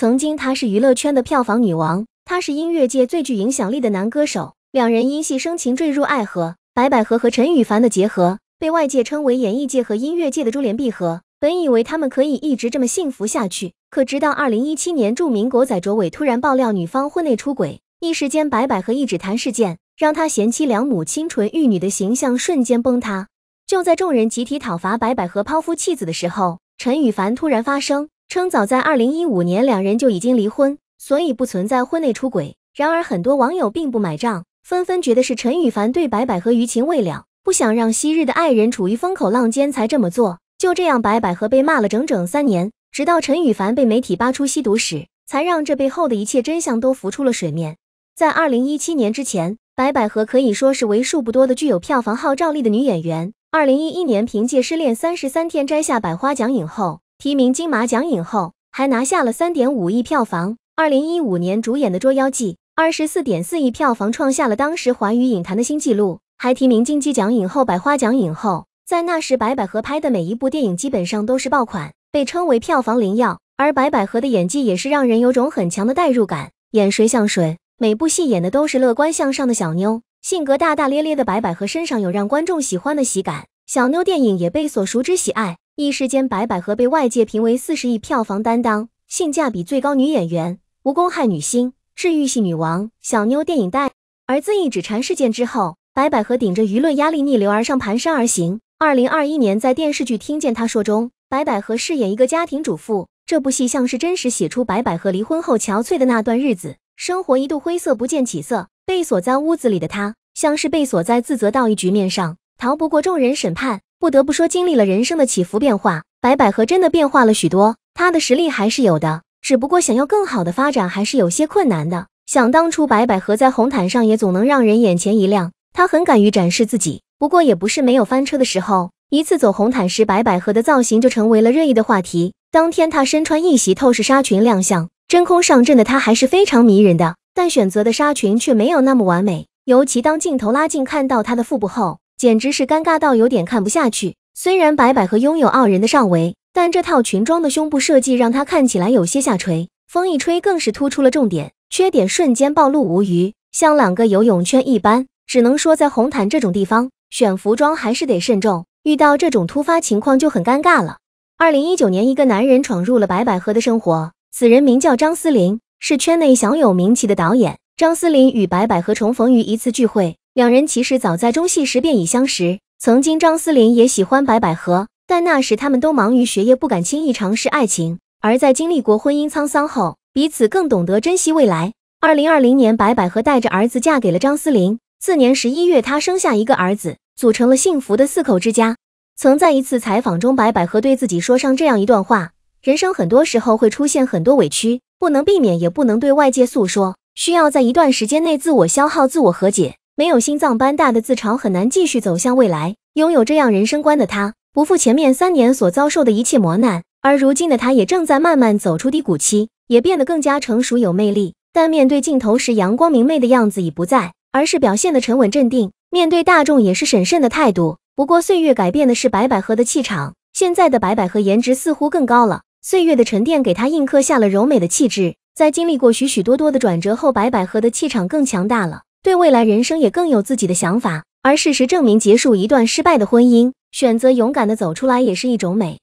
曾经，她是娱乐圈的票房女王，他是音乐界最具影响力的男歌手。两人因戏生情，坠入爱河。白百合和陈羽凡的结合被外界称为演艺界和音乐界的珠联璧合。本以为他们可以一直这么幸福下去，可直到二零一七年，著名国仔卓伟突然爆料女方婚内出轨，一时间白百合一指谈事件，让他贤妻良母、清纯玉女的形象瞬间崩塌。就在众人集体讨伐白百合抛夫弃子的时候，陈羽凡突然发声。称早在二零一五年两人就已经离婚，所以不存在婚内出轨。然而，很多网友并不买账，纷纷觉得是陈羽凡对白百合余情未了，不想让昔日的爱人处于风口浪尖才这么做。就这样，白百合被骂了整整三年，直到陈羽凡被媒体扒出吸毒史，才让这背后的一切真相都浮出了水面。在二零一七年之前，白百合可以说是为数不多的具有票房号召力的女演员。二零一一年凭借《失恋三十三天》摘下百花奖影后。提名金马奖影后，还拿下了三点五亿票房。二零一五年主演的《捉妖记》，二十四点四亿票房，创下了当时华语影坛的新纪录。还提名金鸡奖影后、百花奖影后。在那时，白百合拍的每一部电影基本上都是爆款，被称为票房灵药。而白百合的演技也是让人有种很强的代入感，演谁像谁。每部戏演的都是乐观向上的小妞，性格大大咧咧的白百合身上有让观众喜欢的喜感。小妞电影也被所熟知喜爱。一时间，白百合被外界评为四十亿票房担当、性价比最高女演员、无公害女星、治愈系女王、小妞电影带。儿子一指禅事件之后，白百合顶着舆论压力逆流而上，蹒跚而行。二零二一年，在电视剧《听见他说》中，白百合饰演一个家庭主妇。这部戏像是真实写出白百合离婚后憔悴的那段日子，生活一度灰色，不见起色，被锁在屋子里的她，像是被锁在自责、道义局面上，逃不过众人审判。不得不说，经历了人生的起伏变化，白百合真的变化了许多。她的实力还是有的，只不过想要更好的发展，还是有些困难的。想当初，白百合在红毯上也总能让人眼前一亮，她很敢于展示自己。不过，也不是没有翻车的时候。一次走红毯时，白百合的造型就成为了热议的话题。当天，她身穿一袭透视纱裙亮相，真空上阵的她还是非常迷人的，但选择的纱裙却没有那么完美。尤其当镜头拉近，看到她的腹部后。简直是尴尬到有点看不下去。虽然白百合拥有傲人的上围，但这套裙装的胸部设计让她看起来有些下垂，风一吹更是突出了重点，缺点瞬间暴露无余，像两个游泳圈一般。只能说在红毯这种地方选服装还是得慎重，遇到这种突发情况就很尴尬了。二零一九年，一个男人闯入了白百合的生活，此人名叫张思霖，是圈内小有名气的导演。张思霖与白百合重逢于一次聚会。两人其实早在中戏时便已相识。曾经张思霖也喜欢白百合，但那时他们都忙于学业，不敢轻易尝试爱情。而在经历过婚姻沧桑后，彼此更懂得珍惜未来。二零二零年，白百合带着儿子嫁给了张思霖。次年十一月，她生下一个儿子，组成了幸福的四口之家。曾在一次采访中，白百合对自己说上这样一段话：人生很多时候会出现很多委屈，不能避免，也不能对外界诉说，需要在一段时间内自我消耗、自我和解。没有心脏般大的自嘲，很难继续走向未来。拥有这样人生观的他，不负前面三年所遭受的一切磨难。而如今的他，也正在慢慢走出低谷期，也变得更加成熟有魅力。但面对镜头时，阳光明媚的样子已不在，而是表现的沉稳镇定。面对大众也是审慎的态度。不过岁月改变的是白百合的气场，现在的白百合颜值似乎更高了。岁月的沉淀给她印刻下了柔美的气质。在经历过许许多多的转折后，白百合的气场更强大了。对未来人生也更有自己的想法，而事实证明，结束一段失败的婚姻，选择勇敢的走出来，也是一种美。